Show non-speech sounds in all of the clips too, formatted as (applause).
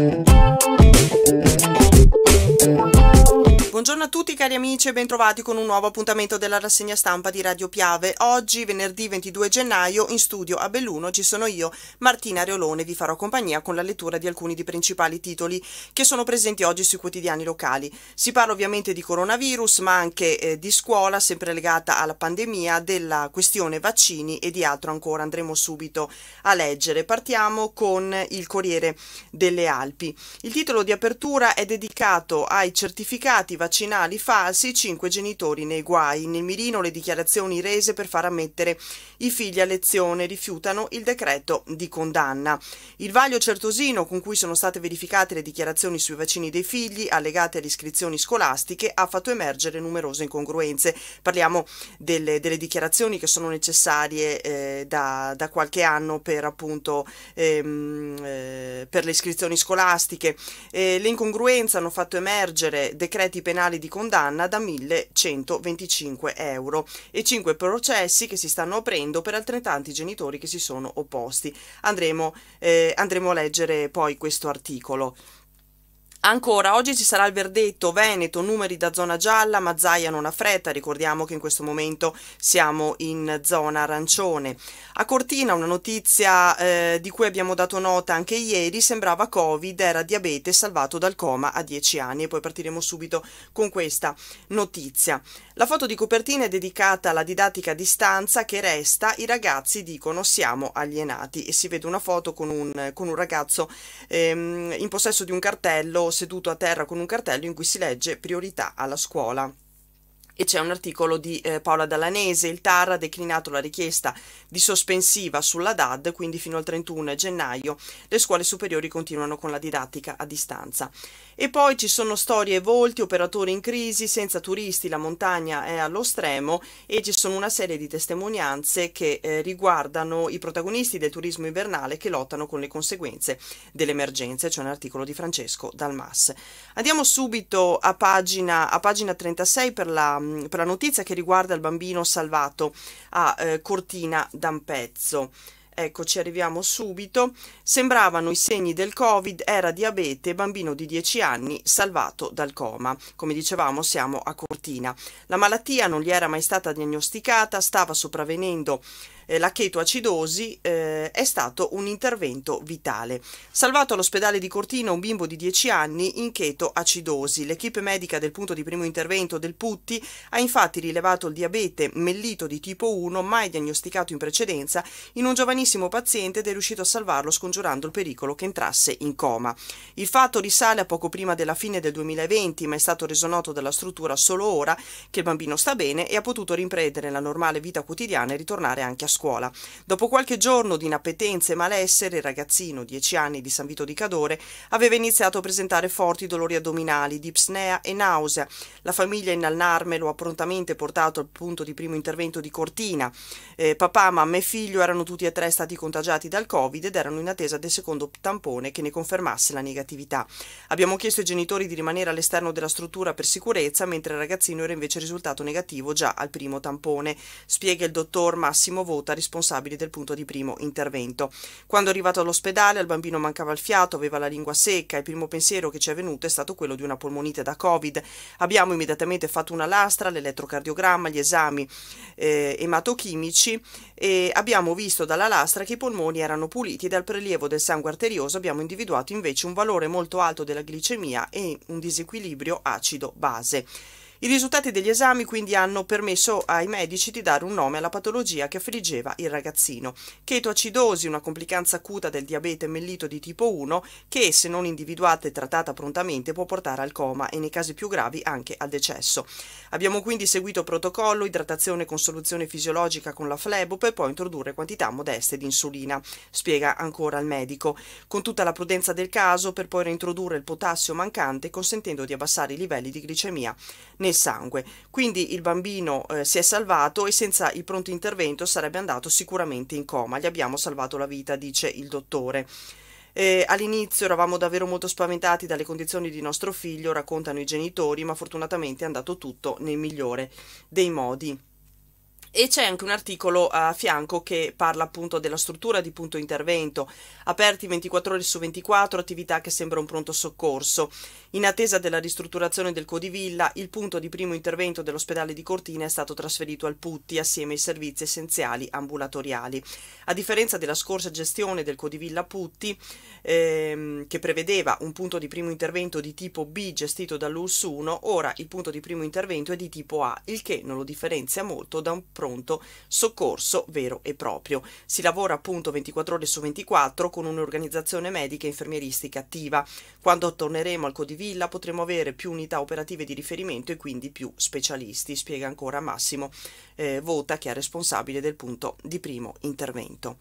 Thank you. Buongiorno a tutti cari amici e bentrovati con un nuovo appuntamento della rassegna stampa di Radio Piave. Oggi, venerdì 22 gennaio, in studio a Belluno ci sono io, Martina Reolone, vi farò compagnia con la lettura di alcuni dei principali titoli che sono presenti oggi sui quotidiani locali. Si parla ovviamente di coronavirus, ma anche eh, di scuola, sempre legata alla pandemia, della questione vaccini e di altro ancora. Andremo subito a leggere. Partiamo con il Corriere delle Alpi. Il titolo di apertura è dedicato ai certificati vaccini vaccinali falsi, cinque genitori nei guai. Nel mirino le dichiarazioni rese per far ammettere i figli a lezione, rifiutano il decreto di condanna. Il vaglio certosino con cui sono state verificate le dichiarazioni sui vaccini dei figli allegate alle iscrizioni scolastiche ha fatto emergere numerose incongruenze. Parliamo delle, delle dichiarazioni che sono necessarie eh, da, da, qualche anno per, appunto, ehm, eh, per le iscrizioni scolastiche. Eh, le incongruenze hanno fatto emergere decreti penali penali di condanna da 1.125 euro e 5 processi che si stanno aprendo per altrettanti genitori che si sono opposti. Andremo, eh, andremo a leggere poi questo articolo. Ancora oggi ci sarà il verdetto Veneto, numeri da zona gialla, Mazzaia non ha fretta, ricordiamo che in questo momento siamo in zona arancione. A Cortina una notizia eh, di cui abbiamo dato nota anche ieri, sembrava Covid, era diabete salvato dal coma a 10 anni e poi partiremo subito con questa notizia. La foto di copertina è dedicata alla didattica a distanza che resta, i ragazzi dicono siamo alienati e si vede una foto con un, con un ragazzo ehm, in possesso di un cartello seduto a terra con un cartello in cui si legge priorità alla scuola e c'è un articolo di eh, Paola Dallanese. Il TAR ha declinato la richiesta di sospensiva sulla DAD, quindi fino al 31 gennaio le scuole superiori continuano con la didattica a distanza. E poi ci sono storie e volti, operatori in crisi, senza turisti, la montagna è allo stremo e ci sono una serie di testimonianze che eh, riguardano i protagonisti del turismo invernale che lottano con le conseguenze dell'emergenza. C'è un articolo di Francesco Dalmas. Andiamo subito a pagina, a pagina 36 per la Ehm, per la notizia che riguarda il bambino salvato a eh, Cortina d'Ampezzo. Ecco, ci arriviamo subito. Sembravano i segni del Covid, era diabete, bambino di 10 anni, salvato dal coma. Come dicevamo, siamo a Cortina. La malattia non gli era mai stata diagnosticata, stava sopravvenendo eh, la chetoacidosi eh, è stato un intervento vitale. Salvato all'ospedale di Cortina un bimbo di 10 anni in chetoacidosi. L'equipe medica del punto di primo intervento del Putti ha infatti rilevato il diabete mellito di tipo 1 mai diagnosticato in precedenza in un giovanissimo paziente ed è riuscito a salvarlo scongiurando il pericolo che entrasse in coma. Il fatto risale a poco prima della fine del 2020 ma è stato reso noto dalla struttura solo ora che il bambino sta bene e ha potuto riprendere la normale vita quotidiana e ritornare anche a scuola scuola. Dopo qualche giorno di inappetenza e malessere, il ragazzino, 10 anni, di San Vito di Cadore, aveva iniziato a presentare forti dolori addominali, dipsnea e nausea. La famiglia in allarme lo ha prontamente portato al punto di primo intervento di Cortina. Eh, papà, mamma e figlio erano tutti e tre stati contagiati dal Covid ed erano in attesa del secondo tampone che ne confermasse la negatività. Abbiamo chiesto ai genitori di rimanere all'esterno della struttura per sicurezza, mentre il ragazzino era invece risultato negativo già al primo tampone, spiega il dottor Massimo Voto Ceuta, responsabili del punto di primo intervento. Quando è arrivato all'ospedale al bambino mancava il fiato, aveva la lingua secca e il primo pensiero che ci è venuto è stato quello di una polmonite da Covid. Abbiamo immediatamente fatto una lastra, l'elettrocardiogramma, gli esami eh, ematochimici e abbiamo visto dalla lastra che i polmoni erano puliti e dal prelievo del sangue arterioso abbiamo individuato invece un valore molto alto della glicemia e un disequilibrio acido-base. I risultati degli esami quindi hanno permesso ai medici di dare un nome alla patologia che affliggeva il ragazzino. Chetoacidosi, una complicanza acuta del diabete mellito di tipo 1, che se non individuata e trattata prontamente può portare al coma e nei casi più gravi anche al decesso. Abbiamo quindi seguito protocollo, idratazione con soluzione fisiologica con la flebo per poi introdurre quantità modeste di insulina, spiega ancora il medico, con tutta la prudenza del caso per poi reintrodurre il potassio mancante consentendo di abbassare i livelli di glicemia. Nei nel sangue. Quindi il bambino eh, si è salvato e senza il pronto intervento sarebbe andato sicuramente in coma. Gli abbiamo salvato la vita, dice il dottore. Eh, all'inizio eravamo davvero molto spaventati dalle condizioni di nostro figlio, raccontano i genitori, ma fortunatamente è andato tutto nel migliore dei modi. E c'è anche un articolo a fianco che parla appunto della struttura di punto intervento, aperti 24 ore su 24, attività che sembra un pronto soccorso. In attesa della ristrutturazione del Codivilla, il punto di primo intervento dell'ospedale di Cortina è stato trasferito al Putti assieme ai servizi essenziali ambulatoriali. A differenza della scorsa gestione del Codivilla Putti, ehm, che prevedeva un punto di primo intervento di tipo B gestito dall'URS 1, ora il punto di primo intervento è di tipo A, il che non lo differenzia molto da un pronto soccorso vero e proprio. Si lavora appunto 24 ore su 24 con un'organizzazione medica e infermieristica attiva. Quando torneremo al Codivilla potremo avere più unità operative di riferimento e quindi più specialisti, spiega ancora Massimo eh, Vota che è responsabile del punto di primo intervento.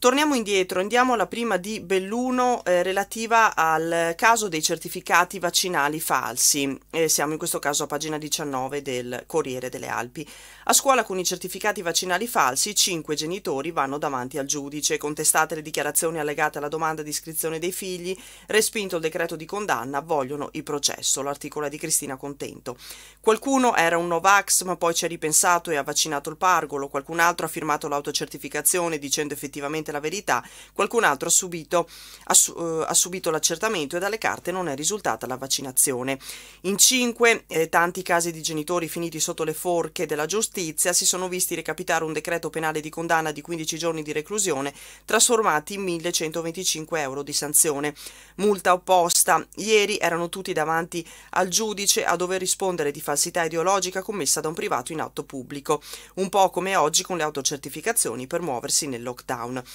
Torniamo indietro, andiamo alla prima di Belluno eh, relativa al caso dei certificati vaccinali falsi. Eh, siamo in questo caso a pagina 19 del Corriere delle Alpi. A scuola con i certificati vaccinali falsi, cinque genitori vanno davanti al giudice. Contestate le dichiarazioni allegate alla domanda di iscrizione dei figli, respinto il decreto di condanna, vogliono il processo. L'articolo è di Cristina Contento. Qualcuno era un Novax, ma poi ci ha ripensato e ha vaccinato il pargolo. Qualcun altro ha firmato l'autocertificazione dicendo effettivamente esattamente la verità, qualcun altro ha subito, ha, uh, ha subito l'accertamento e dalle carte non è risultata la vaccinazione. In cinque eh, tanti casi di genitori finiti sotto le forche della giustizia si sono visti recapitare un decreto penale di condanna di 15 giorni di reclusione trasformati in 1125 euro di sanzione. Multa opposta. Ieri erano tutti davanti al giudice a dover rispondere di falsità ideologica commessa da un privato in atto pubblico, un po' come oggi con le autocertificazioni per muoversi nel lockdown.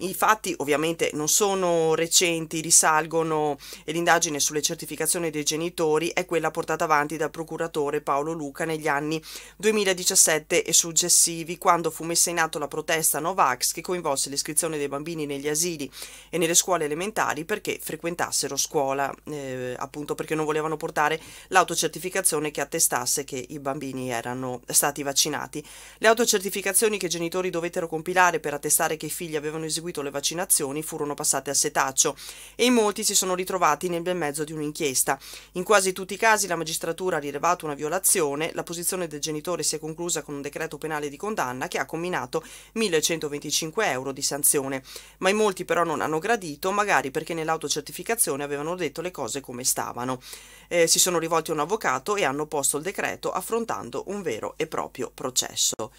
I fatti ovviamente non sono recenti, risalgono e l'indagine sulle certificazioni dei genitori è quella portata avanti dal procuratore Paolo Luca negli anni 2017 e successivi quando fu messa in atto la protesta Novax che coinvolse l'iscrizione dei bambini negli asili e nelle scuole elementari perché frequentassero scuola, eh, appunto perché non volevano portare l'autocertificazione che attestasse che i bambini erano stati vaccinati. Le autocertificazioni che i genitori dovettero compilare per attestare che i figli avevano eseguito seguito le vaccinazioni furono passate a setaccio e in molti si sono ritrovati nel bel mezzo di un'inchiesta. In quasi tutti i casi la magistratura ha rilevato una violazione, la posizione del genitore si è conclusa con un decreto penale di condanna che ha combinato 1125 euro di sanzione, ma in molti però non hanno gradito, magari perché nell'autocertificazione avevano detto le cose come stavano. Eh, si sono rivolti a un avvocato e hanno posto il decreto affrontando un vero e proprio processo.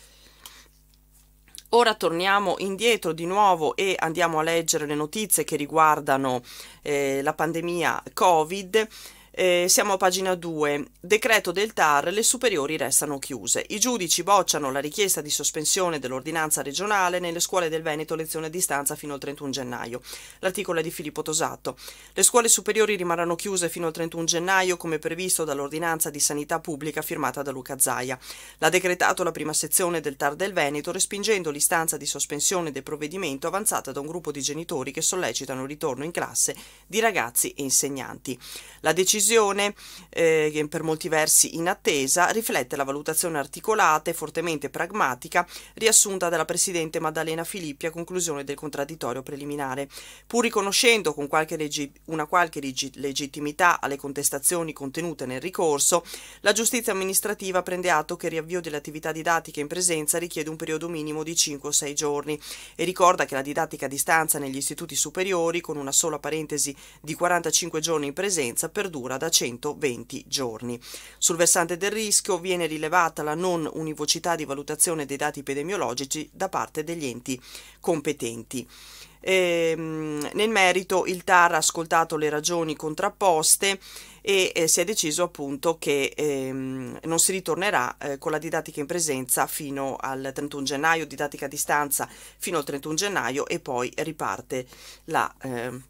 Ora torniamo indietro di nuovo e andiamo a leggere le notizie che riguardano eh, la pandemia Covid. Eh, siamo a pagina 2. Decreto del TAR, le superiori restano chiuse. I giudici bocciano la richiesta di sospensione dell'ordinanza regionale nelle scuole del Veneto lezione a distanza fino al 31 gennaio. L'articolo è di Filippo Tosatto. Le scuole superiori rimarranno chiuse fino al 31 gennaio come previsto dall'ordinanza di sanità pubblica firmata da Luca Zaia. L'ha decretato la prima sezione del TAR del Veneto respingendo l'istanza di sospensione del provvedimento avanzata da un gruppo di genitori che sollecitano il ritorno in classe di ragazzi e insegnanti. La decisione decisione, eh, per molti versi in attesa, riflette la valutazione articolata e fortemente pragmatica riassunta dalla Presidente Maddalena Filippi a conclusione del contraddittorio preliminare. Pur riconoscendo con qualche una qualche legittimità alle contestazioni contenute nel ricorso, la giustizia amministrativa prende atto che il riavvio delle attività didattiche in presenza richiede un periodo minimo di 5 o 6 giorni e ricorda che la didattica a distanza negli istituti superiori, con una sola parentesi di 45 giorni in presenza, perdura da 120 giorni. Sul versante del rischio viene rilevata la non univocità di valutazione dei dati epidemiologici da parte degli enti competenti. Eh, nel merito il TAR ha ascoltato le ragioni contrapposte e eh, si è deciso appunto che ehm, non si ritornerà eh, con la didattica in presenza fino al 31 gennaio, didattica a distanza fino al 31 gennaio e poi riparte la... Ehm,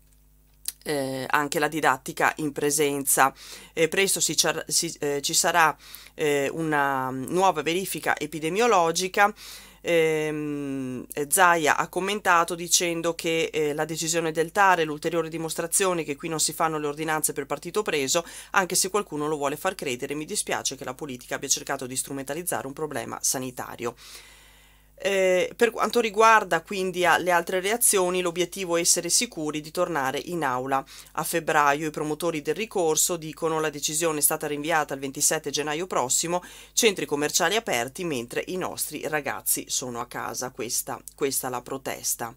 eh, anche la didattica in presenza. Eh, presto si, si, eh, ci sarà eh, una nuova verifica epidemiologica. Ehm, Zaia ha commentato dicendo che eh, la decisione del TAR e l'ulteriore dimostrazione che qui non si fanno le ordinanze per partito preso, anche se qualcuno lo vuole far credere, mi dispiace che la politica abbia cercato di strumentalizzare un problema sanitario. Eh, per quanto riguarda quindi le altre reazioni, l'obiettivo è essere sicuri di tornare in aula. A febbraio i promotori del ricorso dicono la decisione è stata rinviata al 27 gennaio prossimo, centri commerciali aperti mentre i nostri ragazzi sono a casa. Questa, questa è la protesta.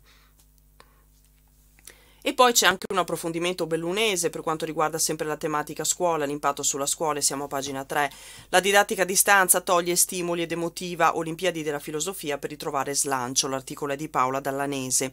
E poi c'è anche un approfondimento bellunese per quanto riguarda sempre la tematica scuola, l'impatto sulla scuola, siamo a pagina 3. La didattica a distanza toglie stimoli ed emotiva, Olimpiadi della filosofia per ritrovare slancio, l'articolo è di Paola Dallanese.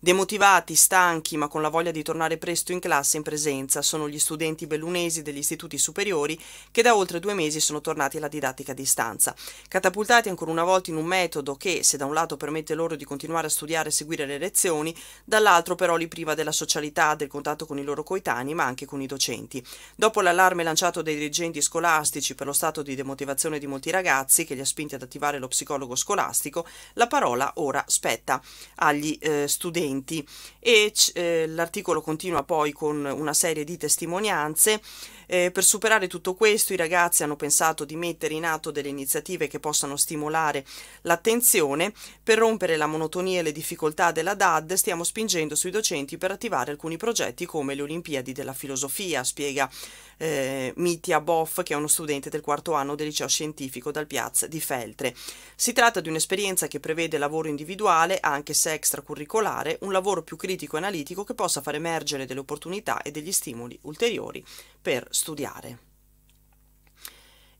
Demotivati, stanchi, ma con la voglia di tornare presto in classe in presenza, sono gli studenti bellunesi degli istituti superiori che da oltre due mesi sono tornati alla didattica a distanza. Catapultati ancora una volta in un metodo che, se da un lato permette loro di continuare a studiare e seguire le lezioni, dall'altro però li priva della socialità, del contatto con i loro coetanei, ma anche con i docenti. Dopo l'allarme lanciato dai dirigenti scolastici per lo stato di demotivazione di molti ragazzi, che li ha spinti ad attivare lo psicologo scolastico, la parola ora spetta agli eh, studenti eventi e eh, l'articolo continua poi con una serie di testimonianze eh, per superare tutto questo i ragazzi hanno pensato di mettere in atto delle iniziative che possano stimolare l'attenzione. Per rompere la monotonia e le difficoltà della DAD stiamo spingendo sui docenti per attivare alcuni progetti come le Olimpiadi della filosofia, spiega eh, Mitia Boff che è uno studente del quarto anno del liceo scientifico dal Piazza di Feltre. Si tratta di un'esperienza che prevede lavoro individuale, anche se extracurricolare, un lavoro più critico e analitico che possa far emergere delle opportunità e degli stimoli ulteriori per studiare.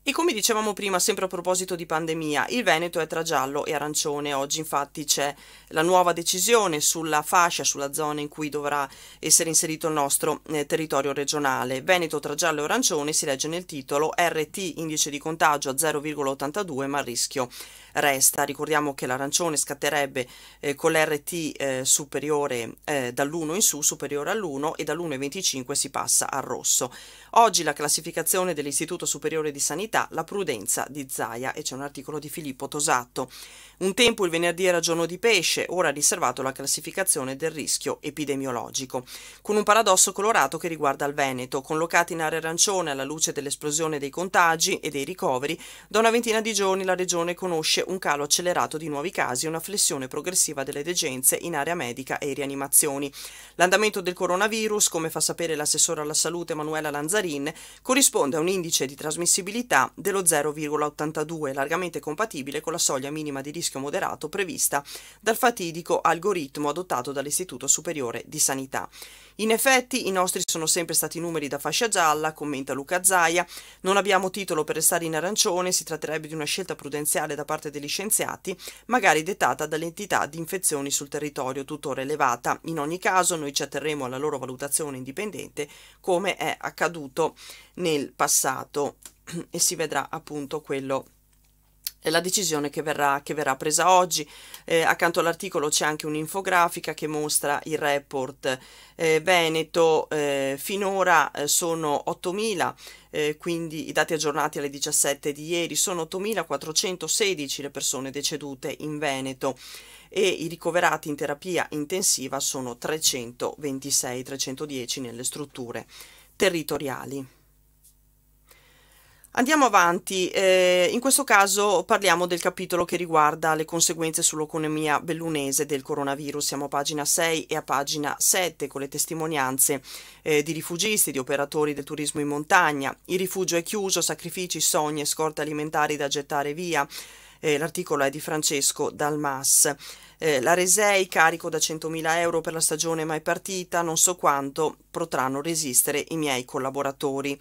E come dicevamo prima, sempre a proposito di pandemia, il Veneto è tra giallo e arancione. Oggi infatti c'è la nuova decisione sulla fascia, sulla zona in cui dovrà essere inserito il nostro eh, territorio regionale. Veneto tra giallo e arancione si legge nel titolo RT indice di contagio a 0,82 ma il rischio resta. Ricordiamo che l'arancione scatterebbe eh, con l'RT eh, superiore eh, dall'1 in su, superiore all'1 e dall'1,25 si passa al rosso. Oggi la classificazione dell'Istituto Superiore di Sanità la prudenza di Zaia e c'è un articolo di Filippo Tosatto. Un tempo il venerdì era giorno di pesce, ora riservato alla classificazione del rischio epidemiologico, con un paradosso colorato che riguarda il Veneto, collocato in area arancione alla luce dell'esplosione dei contagi e dei ricoveri, da una ventina di giorni la regione conosce un calo accelerato di nuovi casi e una flessione progressiva delle degenze in area medica e rianimazioni. L'andamento del coronavirus, come fa sapere l'assessore alla salute Emanuela Lanzarin, corrisponde a un indice di trasmissibilità dello 0,82, largamente compatibile con la soglia minima di rischio rischio moderato prevista dal fatidico algoritmo adottato dall'Istituto Superiore di Sanità. In effetti i nostri sono sempre stati numeri da fascia gialla, commenta Luca Zaia, non abbiamo titolo per restare in arancione, si tratterebbe di una scelta prudenziale da parte degli scienziati, magari dettata dall'entità di infezioni sul territorio tuttora elevata. In ogni caso noi ci atterremo alla loro valutazione indipendente come è accaduto nel passato (clears throat) e si vedrà appunto quello la decisione che verrà, che verrà presa oggi. Eh, accanto all'articolo c'è anche un'infografica che mostra il report eh, Veneto. Eh, finora eh, sono 8.000, eh, quindi i dati aggiornati alle 17 di ieri sono 8.416 le persone decedute in Veneto e i ricoverati in terapia intensiva sono 326-310 nelle strutture territoriali. Andiamo avanti, eh, in questo caso parliamo del capitolo che riguarda le conseguenze sull'economia bellunese del coronavirus, siamo a pagina 6 e a pagina 7 con le testimonianze eh, di rifugisti, di operatori del turismo in montagna, il rifugio è chiuso, sacrifici, sogni e scorte alimentari da gettare via, eh, l'articolo è di Francesco Dalmas. Eh, la Resei, carico da 100.000 euro per la stagione mai partita, non so quanto potranno resistere i miei collaboratori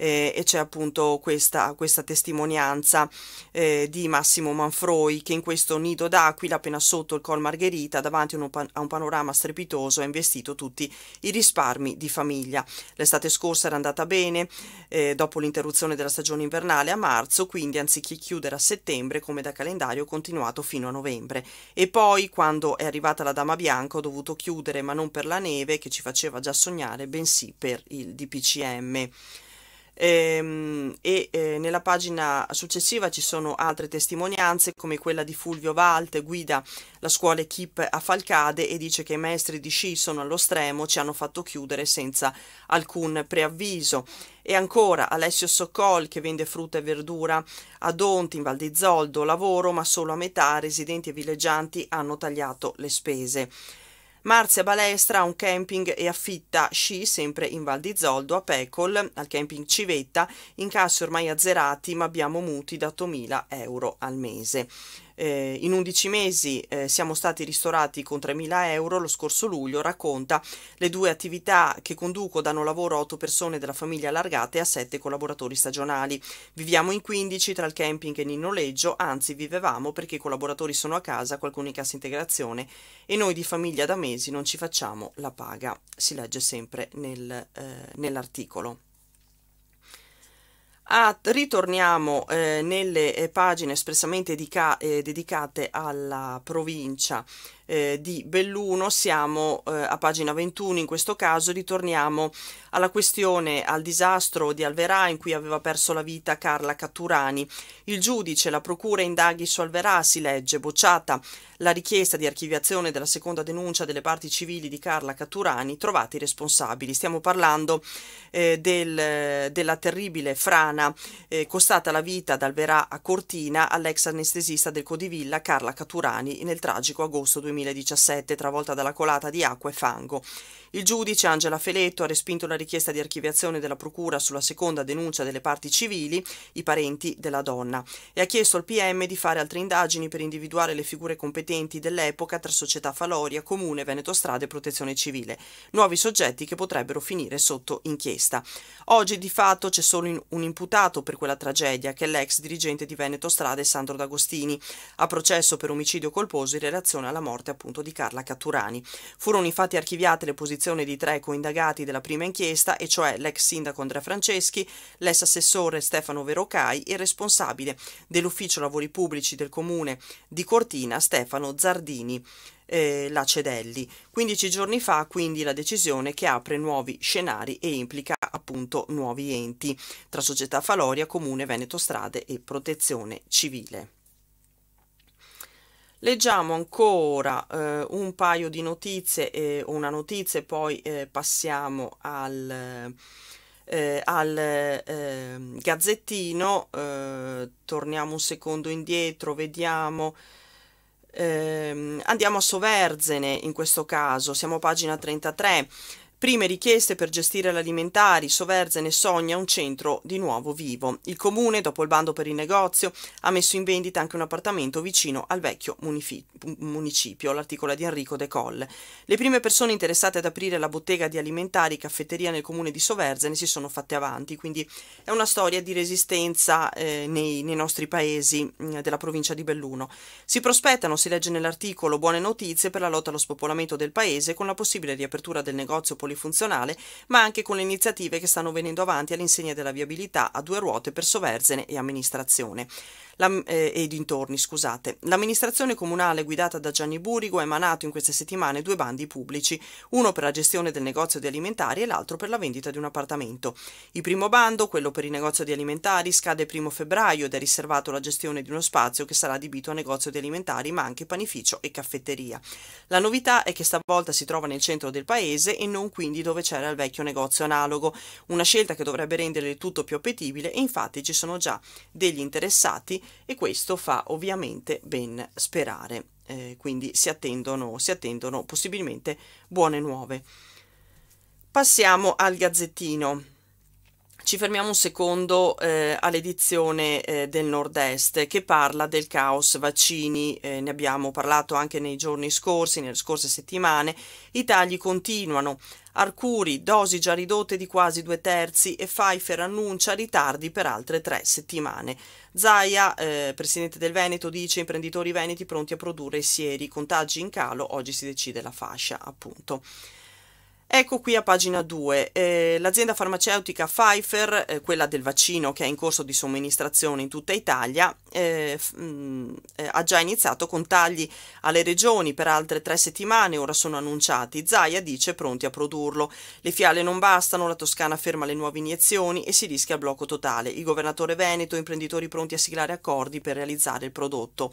eh, e c'è appunto questa, questa testimonianza eh, di Massimo Manfroi che in questo nido d'aquila appena sotto il Col Margherita davanti un, a un panorama strepitoso ha investito tutti i risparmi di famiglia. L'estate scorsa era andata bene eh, dopo l'interruzione della stagione invernale a marzo, quindi anziché chiudere a settembre come da calendario continuato fino a novembre e poi quando è arrivata la Dama Bianca ho dovuto chiudere ma non per la neve che ci faceva già sognare, bensì per il DPCM. Ehm, e, e eh, nella pagina successiva ci sono altre testimonianze come quella di Fulvio Valte, guida la scuola Equip a Falcade e dice che i maestri di sci sono allo stremo, ci hanno fatto chiudere senza alcun preavviso. E ancora Alessio Soccol che vende frutta e verdura a Donti in Val di Zoldo, lavoro ma solo a metà, residenti e villeggianti hanno tagliato le spese. Marzia Balestra ha un camping e affitta sci sempre in Val di Zoldo a Pecol al camping Civetta, incassi ormai azzerati ma abbiamo muti da 8.000 euro al mese eh, in 11 mesi eh, siamo stati ristorati con 3.000 euro lo scorso luglio, racconta le due attività che conduco danno lavoro a 8 persone della famiglia allargate e a 7 collaboratori stagionali. Viviamo in 15 tra il camping e il noleggio, anzi vivevamo perché i collaboratori sono a casa, qualcuno in cassa integrazione e noi di famiglia da mesi non ci facciamo la paga, si legge sempre nel, eh, nell'articolo. Ah, ritorniamo eh, nelle eh, pagine espressamente dedica- eh, dedicate alla provincia eh, di Belluno, siamo eh, a pagina 21 in questo caso, ritorniamo alla questione, al disastro di Alverà in cui aveva perso la vita Carla Catturani. Il giudice, la procura indaghi su Alverà, si legge, bocciata la richiesta di archiviazione della seconda denuncia delle parti civili di Carla Catturani, trovati i responsabili. Stiamo parlando eh, del, della terribile frana eh, costata la vita ad Alverà a Cortina all'ex anestesista del Codivilla Carla Catturani nel tragico agosto 2000. 2017 travolta dalla colata di acqua e fango. Il giudice Angela Feletto ha respinto la richiesta di archiviazione della Procura sulla seconda denuncia delle parti civili, i parenti della donna, e ha chiesto al PM di fare altre indagini per individuare le figure competenti dell'epoca tra Società Faloria, Comune, Veneto Strade e Protezione Civile, nuovi soggetti che potrebbero finire sotto inchiesta. Oggi di fatto c'è solo un imputato per quella tragedia, che è l'ex dirigente di Veneto Strade Sandro D'Agostini, a processo per omicidio colposo in relazione alla morte appunto di Carla Catturani. Furono infatti archiviate le posizioni posizione di tre coindagati della prima inchiesta, e cioè l'ex sindaco Andrea Franceschi, l'ex assessore Stefano Verocai e il responsabile dell'ufficio lavori pubblici del comune di Cortina Stefano Zardini. Eh, la Cedelli. 15 giorni fa quindi la decisione che apre nuovi scenari e implica appunto nuovi enti tra società Faloria, Comune Veneto Strade e Protezione Civile. Leggiamo ancora eh, un paio di notizie, eh, una notizia e poi eh, passiamo al, eh, al ehm, gazzettino, eh, torniamo un secondo indietro, vediamo... Ehm, andiamo a Soverzene in questo caso, siamo a pagina 33. Prime richieste per gestire l'alimentari, Soverzene e Sogna un centro di nuovo vivo. Il comune, dopo il bando per il negozio, ha messo in vendita anche un appartamento vicino al vecchio municipio, l'articolo di Enrico De Colle. Le prime persone interessate ad aprire la bottega di alimentari caffetteria nel comune di Soverzene si sono fatte avanti, quindi è una storia di resistenza eh, nei, nei, nostri paesi eh, della provincia di Belluno. Si prospettano, si legge nell'articolo, buone notizie per la lotta allo spopolamento del paese con la possibile riapertura del negozio politico polifunzionale, ma anche con le iniziative che stanno venendo avanti all'insegna della viabilità a due ruote per Soverzene e amministrazione. Eh, e dintorni, scusate. L'amministrazione comunale guidata da Gianni Burigo ha emanato in queste settimane due bandi pubblici, uno per la gestione del negozio di alimentari e l'altro per la vendita di un appartamento. Il primo bando, quello per il negozio di alimentari, scade il primo febbraio ed è riservato alla gestione di uno spazio che sarà adibito a negozio di alimentari ma anche panificio e caffetteria. La novità è che stavolta si trova nel centro del paese e non quindi dove c'era il vecchio negozio analogo, una scelta che dovrebbe rendere il tutto più appetibile e infatti ci sono già degli interessati e questo fa ovviamente ben sperare, eh, quindi si attendono, si attendono possibilmente buone nuove. Passiamo al gazzettino. Ci fermiamo un secondo eh, all'edizione eh, del Nord-Est che parla del caos vaccini, eh, ne abbiamo parlato anche nei giorni scorsi, nelle scorse settimane, i tagli continuano, Arcuri dosi già ridotte di quasi due terzi e Pfizer annuncia ritardi per altre tre settimane. Zaia, eh, presidente del Veneto, dice imprenditori veneti pronti a produrre sieri, contagi in calo, oggi si decide la fascia appunto. Ecco qui a pagina 2, eh, l'azienda farmaceutica Pfizer, eh, quella del vaccino che è in corso di somministrazione in tutta Italia, eh, mh, mm, eh, ha già iniziato con tagli alle regioni per altre tre settimane, ora sono annunciati. Zaia dice pronti a produrlo. Le fiale non bastano, la Toscana ferma le nuove iniezioni e si rischia il blocco totale. Il governatore Veneto, imprenditori pronti a siglare accordi per realizzare il prodotto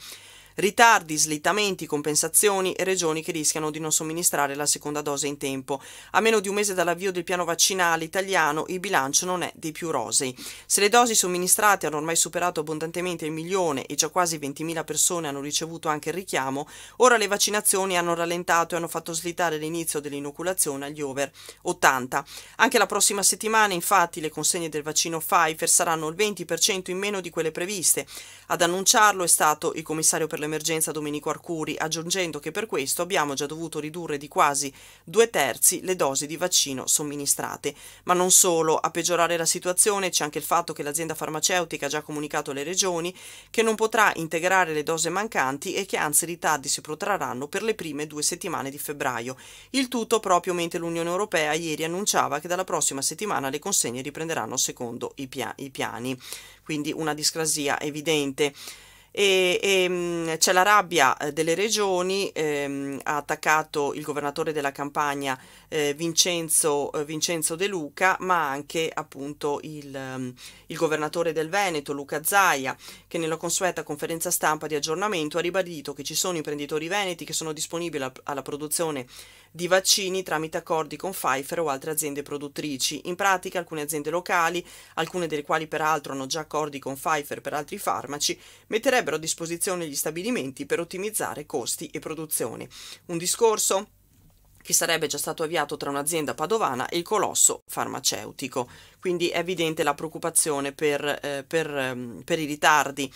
ritardi, slittamenti, compensazioni e regioni che rischiano di non somministrare la seconda dose in tempo. A meno di un mese dall'avvio del piano vaccinale italiano il bilancio non è dei più rosei. Se le dosi somministrate hanno ormai superato abbondantemente il milione e già quasi 20.000 persone hanno ricevuto anche il richiamo, ora le vaccinazioni hanno rallentato e hanno fatto slittare l'inizio dell'inoculazione agli over 80. Anche la prossima settimana infatti le consegne del vaccino Pfizer saranno il 20% in meno di quelle previste. Ad annunciarlo è stato il commissario per le l'emergenza Domenico Arcuri, aggiungendo che per questo abbiamo già dovuto ridurre di quasi due terzi le dosi di vaccino somministrate. Ma non solo, a peggiorare la situazione c'è anche il fatto che l'azienda farmaceutica ha già comunicato alle regioni che non potrà integrare le dose mancanti e che anzi i ritardi si protrarranno per le prime due settimane di febbraio. Il tutto proprio mentre l'Unione Europea ieri annunciava che dalla prossima settimana le consegne riprenderanno secondo i, pia- i piani. Quindi una discrasia evidente e, e mm, c'è la rabbia eh, delle regioni, ehm, ha attaccato il governatore della campagna eh, Vincenzo, eh, Vincenzo, De Luca, ma anche appunto il, mm, il governatore del Veneto Luca Zaia, che nella consueta conferenza stampa di aggiornamento ha ribadito che ci sono imprenditori veneti che sono disponibili alla produzione di vaccini tramite accordi con Pfizer o altre aziende produttrici. In pratica alcune aziende locali, alcune delle quali peraltro hanno già accordi con Pfizer per altri farmaci, metterebbero a disposizione gli stabilimenti per ottimizzare costi e produzione. Un discorso? che sarebbe già stato avviato tra un'azienda padovana e il colosso farmaceutico. Quindi è evidente la preoccupazione per, eh, per, ehm, per i ritardi.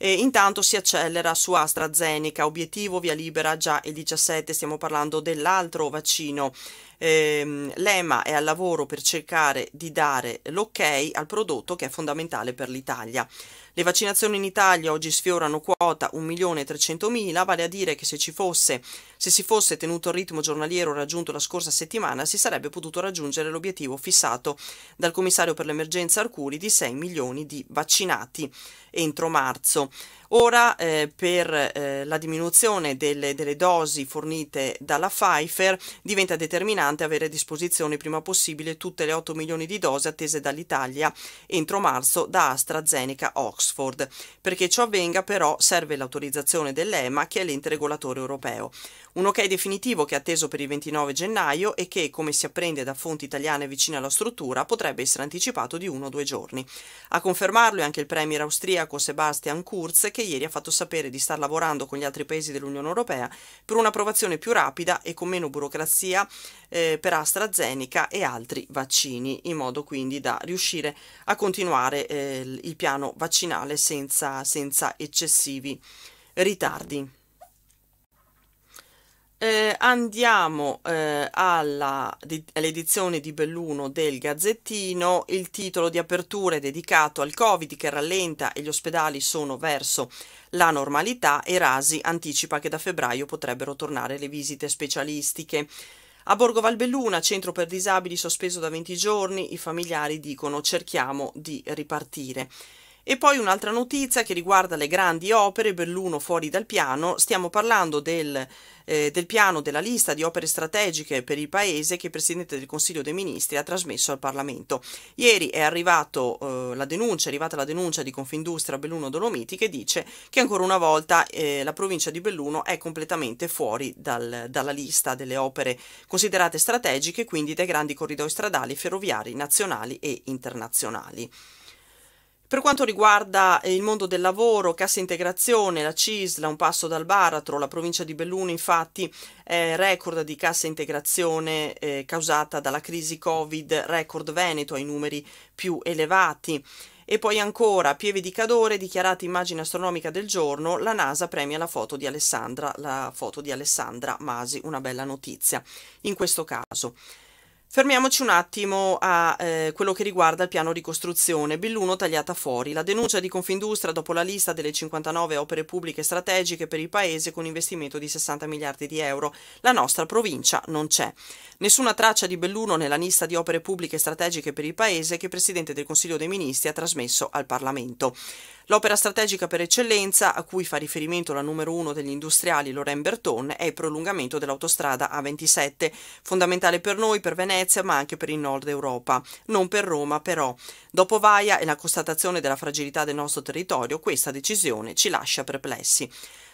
E intanto si accelera su AstraZeneca, obiettivo via libera già il 17, stiamo parlando dell'altro vaccino. Ehm, L'EMA è al lavoro per cercare di dare l'ok al prodotto che è fondamentale per l'Italia. Le vaccinazioni in Italia oggi sfiorano quota 1.300.000, vale a dire che se, ci fosse, se si fosse tenuto il ritmo giornaliero raggiunto la scorsa settimana si sarebbe potuto raggiungere l'obiettivo fissato dal commissario per l'emergenza Arcuri di 6 milioni di vaccinati entro marzo. Ora eh, per eh, la diminuzione delle, delle, dosi fornite dalla Pfizer diventa determinante avere a disposizione prima possibile tutte le 8 milioni di dosi attese dall'Italia entro marzo da AstraZeneca Oxford. Perché ciò avvenga però serve l'autorizzazione dell'EMA che è l'ente regolatore europeo. Un ok definitivo che è atteso per il 29 gennaio e che, come si apprende da fonti italiane vicine alla struttura, potrebbe essere anticipato di uno o due giorni. A confermarlo è anche il premier austriaco Sebastian Kurz, che ieri ha fatto sapere di star lavorando con gli altri paesi dell'Unione Europea per un'approvazione più rapida e con meno burocrazia eh, per AstraZeneca e altri vaccini, in modo quindi da riuscire a continuare eh, il piano vaccinale senza, senza eccessivi ritardi eh, andiamo eh, all'edizione di Belluno del Gazzettino, il titolo di apertura è dedicato al Covid che rallenta e gli ospedali sono verso la normalità e Rasi anticipa che da febbraio potrebbero tornare le visite specialistiche. A Borgo Valbelluna, centro per disabili sospeso da 20 giorni, i familiari dicono cerchiamo di ripartire. E poi un'altra notizia che riguarda le grandi opere, Belluno fuori dal piano, stiamo parlando del, eh, del, piano della lista di opere strategiche per il Paese che il Presidente del Consiglio dei Ministri ha trasmesso al Parlamento. Ieri è, arrivato, eh, la denuncia, è arrivata la denuncia di Confindustria Belluno Dolomiti che dice che ancora una volta eh, la provincia di Belluno è completamente fuori dal, dalla lista delle opere considerate strategiche, quindi dai grandi corridoi stradali, ferroviari, nazionali e internazionali. Per quanto riguarda eh, il mondo del lavoro, Cassa Integrazione, la Cisla, un passo dal baratro, la provincia di Belluno infatti è record di cassa integrazione eh, causata dalla crisi Covid, record Veneto ai numeri più elevati. E poi ancora, Pieve di Cadore, dichiarata immagine astronomica del giorno, la NASA premia la foto di Alessandra, la foto di Alessandra Masi, una bella notizia in questo caso. Fermiamoci un attimo a eh, quello che riguarda il piano ricostruzione. costruzione. Belluno tagliata fuori. La denuncia di Confindustria dopo la lista delle 59 opere pubbliche strategiche per il Paese con investimento di 60 miliardi di euro. La nostra provincia non c'è. Nessuna traccia di Belluno nella lista di opere pubbliche strategiche per il Paese che il Presidente del Consiglio dei Ministri ha trasmesso al Parlamento. L'opera strategica per eccellenza, a cui fa riferimento la numero uno degli industriali Lorraine Berton, è il prolungamento dell'autostrada A27, fondamentale per noi, per Venezia, ma anche per il nord Europa. Non per Roma, però. Dopo Vaia e la constatazione della fragilità del nostro territorio, questa decisione ci lascia perplessi.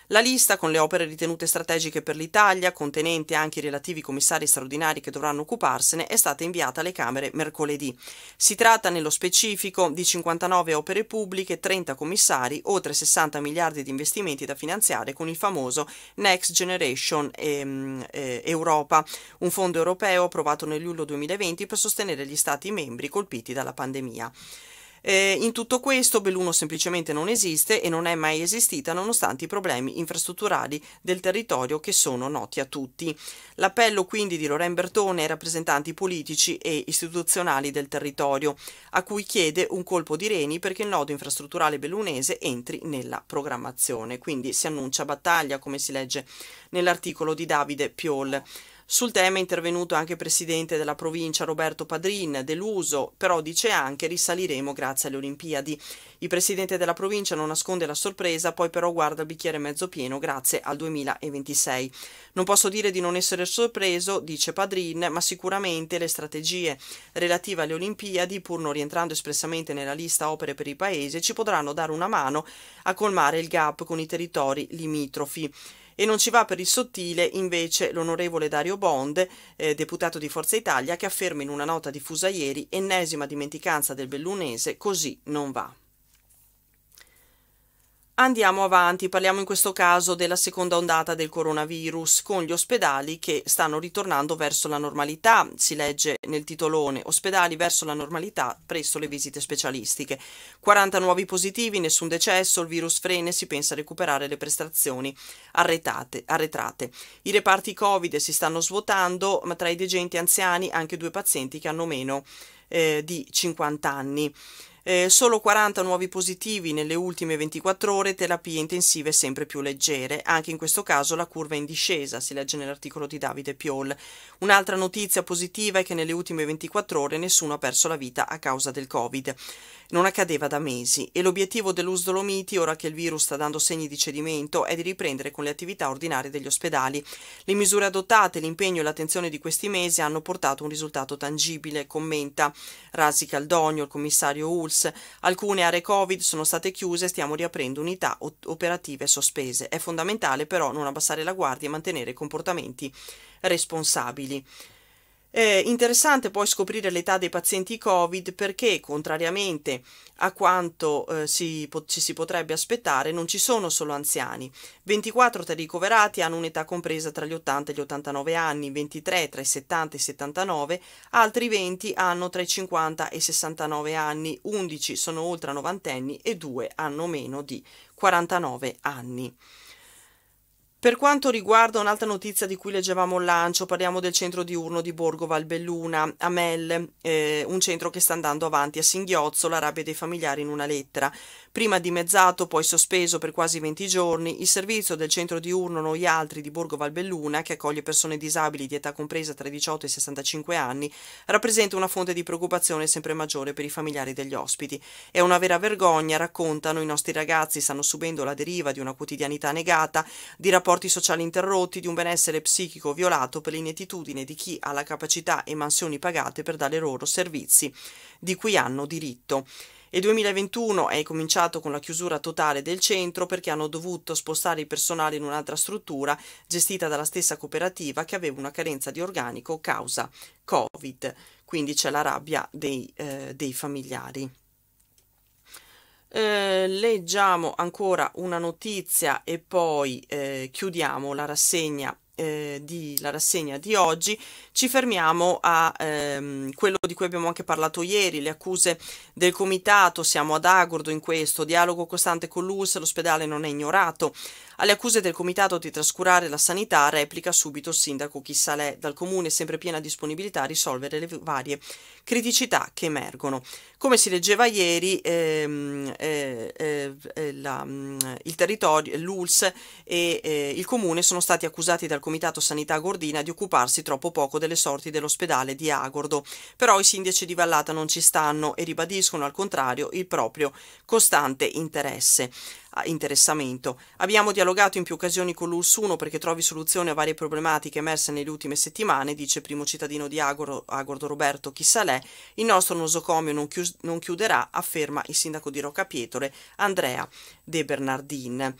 La lista con le opere ritenute strategiche per l'Italia, contenente anche i relativi commissari straordinari che dovranno occuparsene, è stata inviata alle Camere mercoledì. Si tratta nello specifico di 59 opere pubbliche, 30 commissari, oltre 60 miliardi di investimenti da finanziare con il famoso Next Generation ehm, eh, Europa, un fondo europeo approvato nel luglio 2020 per sostenere gli Stati membri colpiti dalla pandemia. Eh, in tutto questo Belluno semplicemente non esiste e non è mai esistita nonostante i problemi infrastrutturali del territorio che sono noti a tutti. L'appello quindi di Loren Bertone ai rappresentanti politici e istituzionali del territorio, a cui chiede un colpo di reni perché il nodo infrastrutturale bellunese entri nella programmazione. Quindi si annuncia battaglia, come si legge nell'articolo di Davide Piol. Sul tema è intervenuto anche il presidente della provincia Roberto Padrin, deluso, però dice anche risaliremo grazie alle Olimpiadi. Il presidente della provincia non nasconde la sorpresa, poi però guarda il bicchiere mezzo pieno grazie al 2026. Non posso dire di non essere sorpreso, dice Padrin, ma sicuramente le strategie relative alle Olimpiadi, pur non rientrando espressamente nella lista opere per i paesi, ci potranno dare una mano a colmare il gap con i territori limitrofi e non ci va per il sottile invece l'onorevole Dario Bond, eh, deputato di Forza Italia, che afferma in una nota diffusa ieri ennesima dimenticanza del bellunese, così non va. Andiamo avanti, parliamo in questo caso della seconda ondata del coronavirus, con gli ospedali che stanno ritornando verso la normalità, si legge nel titolone Ospedali verso la normalità presso le visite specialistiche. 40 nuovi positivi, nessun decesso, il virus frena e si pensa a recuperare le prestazioni arretate, arretrate. I reparti Covid si stanno svuotando, ma tra i degenti anziani anche due pazienti che hanno meno eh, di 50 anni. Eh, solo 40 nuovi positivi nelle ultime 24 ore, terapie intensive sempre più leggere. Anche in questo caso la curva è in discesa, si legge nell'articolo di Davide Piol. Un'altra notizia positiva è che nelle ultime 24 ore nessuno ha perso la vita a causa del Covid. Non accadeva da mesi e l'obiettivo dell'usdolomiti, ora che il virus sta dando segni di cedimento, è di riprendere con le attività ordinarie degli ospedali. Le misure adottate, l'impegno e l'attenzione di questi mesi hanno portato un risultato tangibile, commenta Rasi Caldogno, il commissario ULS Pools. Alcune aree Covid sono state chiuse e stiamo riaprendo unità operative sospese. È fondamentale però non abbassare la guardia e mantenere comportamenti responsabili. Eh, interessante poi scoprire l'età dei pazienti Covid perché, contrariamente a quanto eh, si, po- ci si potrebbe aspettare, non ci sono solo anziani. 24 tra i ricoverati hanno un'età compresa tra gli 80 e gli 89 anni, 23 tra i 70 e i 79, altri 20 hanno tra i 50 e i 69 anni, 11 sono oltre a novantenni e 2 hanno meno di 49 anni. Per quanto riguarda un'altra notizia di cui leggevamo il lancio, parliamo del centro diurno di Borgo Valbelluna, a Mel, eh, un centro che sta andando avanti a singhiozzo, la rabbia dei familiari in una lettera. Prima dimezzato, poi sospeso per quasi 20 giorni, il servizio del centro diurno Noi Altri di Borgo Valbelluna, che accoglie persone disabili di età compresa tra i 18 e i 65 anni, rappresenta una fonte di preoccupazione sempre maggiore per i familiari degli ospiti. È una vera vergogna, raccontano, i nostri ragazzi stanno subendo la deriva di una quotidianità negata, di rapporti rapporti sociali interrotti, di un benessere psichico violato per l'inettitudine di chi ha la capacità e mansioni pagate per dare loro servizi di cui hanno diritto. Il 2021 è cominciato con la chiusura totale del centro perché hanno dovuto spostare il personale in un'altra struttura gestita dalla stessa cooperativa che aveva una carenza di organico causa Covid. Quindi c'è la rabbia dei, eh, dei familiari. Eh, leggiamo ancora una notizia e poi eh, chiudiamo la rassegna eh, di, la rassegna di oggi, ci fermiamo a ehm, quello di cui abbiamo anche parlato ieri, le accuse del comitato, siamo ad Agordo in questo, dialogo costante con l'US, l'ospedale non è ignorato, alle accuse del comitato di trascurare la sanità replica subito il sindaco Chissalè, dal comune sempre piena disponibilità a risolvere le varie criticità che emergono. Come si leggeva ieri, ehm, eh, eh, eh la, mm, il territorio, l'ULS e eh, il comune sono stati accusati dal comitato sanità Gordina di occuparsi troppo poco delle sorti dell'ospedale di Agordo, però i sindaci di Vallata non ci stanno e ribadiscono al contrario il proprio costante interesse interessamento. Abbiamo dialogato in più occasioni con l'Ursuno perché trovi soluzione a varie problematiche emerse nelle ultime settimane, dice il primo cittadino di Agordo, Agordo Roberto Chissalè. Il nostro nosocomio non, chius- non chiuderà, afferma il sindaco di Rocca Roccapietole Andrea De Bernardin.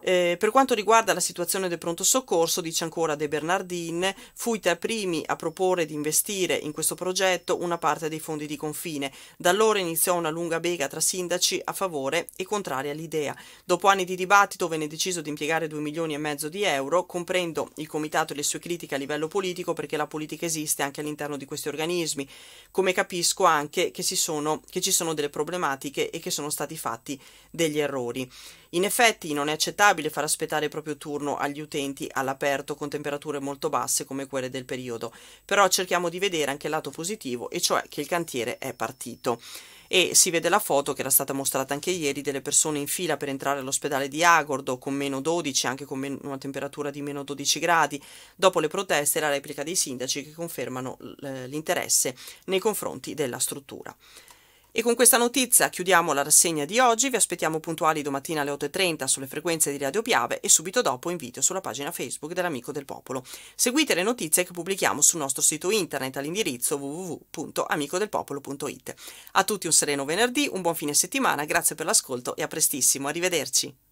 Eh, per quanto riguarda la situazione del pronto soccorso, dice ancora De Bernardin, fui tra i primi a proporre di investire in questo progetto una parte dei fondi di confine. Da allora iniziò una lunga bega tra sindaci a favore e contrari all'idea. Dopo anni di dibattito venne deciso di impiegare 2 milioni e mezzo di euro, comprendo il comitato e le sue critiche a livello politico perché la politica esiste anche all'interno di questi organismi, come capisco anche che, sono, che ci sono delle problematiche e che sono stati fatti degli errori. In effetti non è accettabile far aspettare il proprio turno agli utenti all'aperto con temperature molto basse come quelle del periodo, però cerchiamo di vedere anche il lato positivo e cioè che il cantiere è partito e si vede la foto che era stata mostrata anche ieri delle persone in fila per entrare all'ospedale di Agordo con meno 12, anche con men- una temperatura di meno 12 gradi, dopo le proteste e la replica dei sindaci che confermano l- l'interesse nei confronti della struttura. E con questa notizia chiudiamo la rassegna di oggi, vi aspettiamo puntuali domattina alle 8.30 sulle frequenze di Radio Piave e subito dopo in video sulla pagina Facebook dell'Amico del Popolo. Seguite le notizie che pubblichiamo sul nostro sito internet all'indirizzo www.amicodelpopolo.it. A tutti un sereno venerdì, un buon fine settimana, grazie per l'ascolto e a prestissimo, arrivederci!